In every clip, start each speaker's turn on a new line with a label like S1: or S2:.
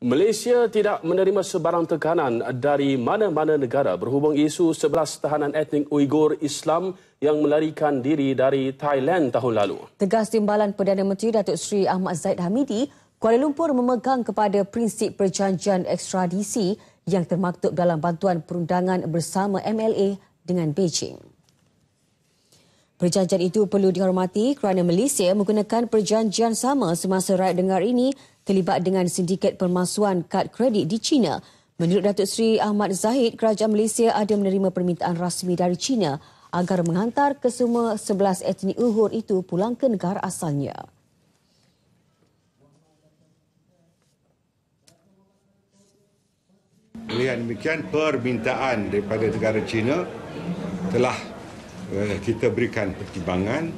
S1: Malaysia tidak menerima sebarang tekanan dari mana-mana negara berhubung isu 11 tahanan etnik Uighur Islam yang melarikan diri dari Thailand tahun lalu. Tegas timbalan Perdana Menteri Datuk Seri Ahmad Zaid Hamidi, Kuala Lumpur memegang kepada prinsip perjanjian ekstradisi yang termaktub dalam bantuan perundangan bersama MLA dengan Beijing. Perjanjian itu perlu dihormati kerana Malaysia menggunakan perjanjian sama semasa rakyat dengar ini terlibat dengan sindiket pemalsuan kad kredit di China. Menurut Datuk Seri Ahmad Zahid, kerajaan Malaysia ada menerima permintaan rasmi dari China agar menghantar kesemua 11 etnik Uhur itu pulang ke negara asalnya.
S2: Dengan demikian, permintaan daripada negara China telah eh, kita berikan pertimbangan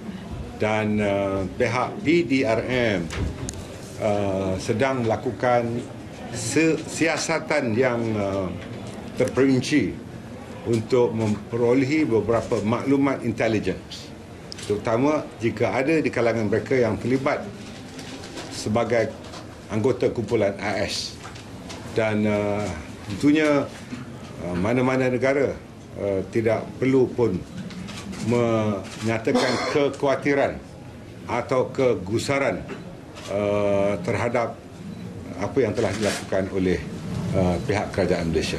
S2: dan eh, pihak PDRM uh, sedang melakukan siasatan yang uh, terperinci untuk memperolehi beberapa maklumat intelijen, terutama jika ada di kalangan mereka yang terlibat sebagai anggota kumpulan AS, dan uh, tentunya uh, mana-mana negara uh, tidak perlu pun menyatakan kekhawatiran atau kegusaran Uh, terhadap apa yang telah dilakukan oleh uh, pihak kerajaan Malaysia.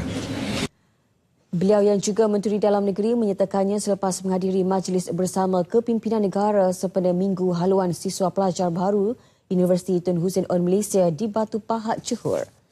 S1: Beliau yang juga Menteri Dalam Negeri menyatakannya selepas menghadiri majlis bersama kepimpinan negara sempena Minggu Haluan Siswa Pelajar Baru Universiti Tun Hussein On Malaysia di Batu Pahat, Johor.